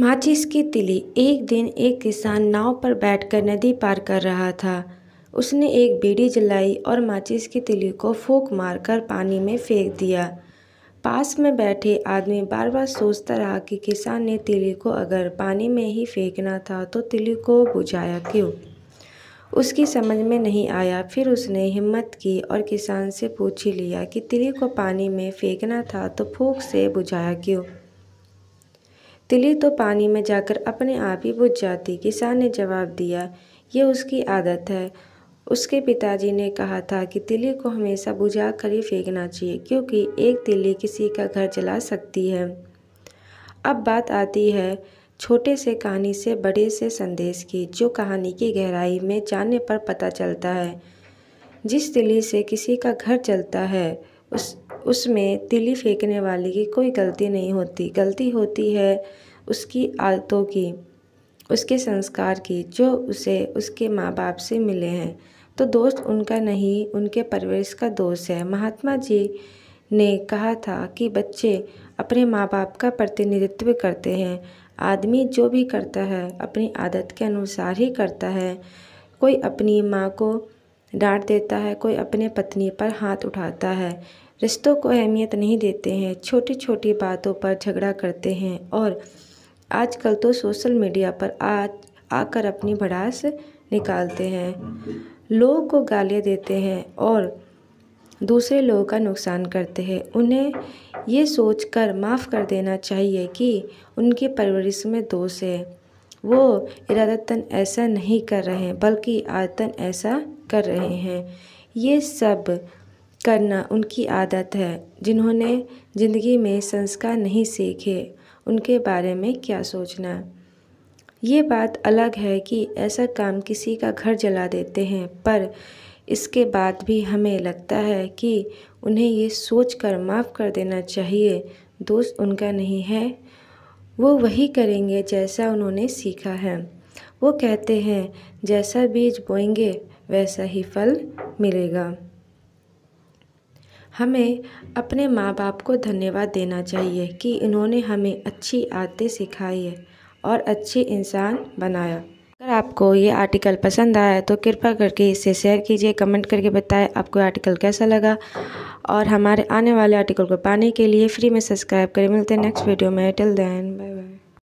माचिस की तिली एक दिन एक किसान नाव पर बैठकर नदी पार कर रहा था उसने एक बीड़ी जलाई और माचिस की तिली को फूक मारकर पानी में फेंक दिया पास में बैठे आदमी बार बार सोचता रहा कि किसान ने तिली को अगर पानी में ही फेंकना था तो तिली को बुझाया क्यों उसकी समझ में नहीं आया फिर उसने हिम्मत की और किसान से पूछ ही लिया कि तिली को पानी में फेंकना था तो फूक से बुझाया क्यों तिली तो पानी में जाकर अपने आप ही बुझ जाती किसान ने जवाब दिया ये उसकी आदत है उसके पिताजी ने कहा था कि तिली को हमेशा बुझा कर ही फेंकना चाहिए क्योंकि एक तिली किसी का घर जला सकती है अब बात आती है छोटे से कहानी से बड़े से संदेश की जो कहानी की गहराई में जाने पर पता चलता है जिस तिली से किसी का घर चलता है उस उसमें तिली फेंकने वाले की कोई गलती नहीं होती गलती होती है उसकी आदतों की उसके संस्कार की जो उसे उसके माँ बाप से मिले हैं तो दोस्त उनका नहीं उनके परवरिश का दोस्त है महात्मा जी ने कहा था कि बच्चे अपने माँ बाप का प्रतिनिधित्व करते हैं आदमी जो भी करता है अपनी आदत के अनुसार ही करता है कोई अपनी माँ को डांट देता है कोई अपने पत्नी पर हाथ उठाता है रिश्तों को अहमियत नहीं देते हैं छोटी छोटी बातों पर झगड़ा करते हैं और आजकल तो सोशल मीडिया पर आ आकर अपनी भड़ास निकालते हैं लोगों को गालियाँ देते हैं और दूसरे लोगों का नुकसान करते हैं उन्हें ये सोचकर माफ़ कर देना चाहिए कि उनकी परवरिश में दोष है वो इरादतन ऐसा नहीं कर रहे हैं बल्कि आदतन ऐसा कर रहे हैं ये सब करना उनकी आदत है जिन्होंने ज़िंदगी में संस्कार नहीं सीखे उनके बारे में क्या सोचना ये बात अलग है कि ऐसा काम किसी का घर जला देते हैं पर इसके बाद भी हमें लगता है कि उन्हें ये सोच कर माफ़ कर देना चाहिए दोस्त उनका नहीं है वो वही करेंगे जैसा उन्होंने सीखा है वो कहते हैं जैसा बीज बोएंगे वैसा ही फल मिलेगा हमें अपने माँ बाप को धन्यवाद देना चाहिए कि इन्होंने हमें अच्छी आदतें सिखाई है और अच्छे इंसान बनाया अगर आपको ये आर्टिकल पसंद आया तो कृपा करके इसे शेयर कीजिए कमेंट करके बताएं आपको आर्टिकल कैसा लगा और हमारे आने वाले आर्टिकल को पाने के लिए फ्री में सब्सक्राइब करें मिलते हैं नेक्स्ट वीडियो में टिल दैन बाय बाय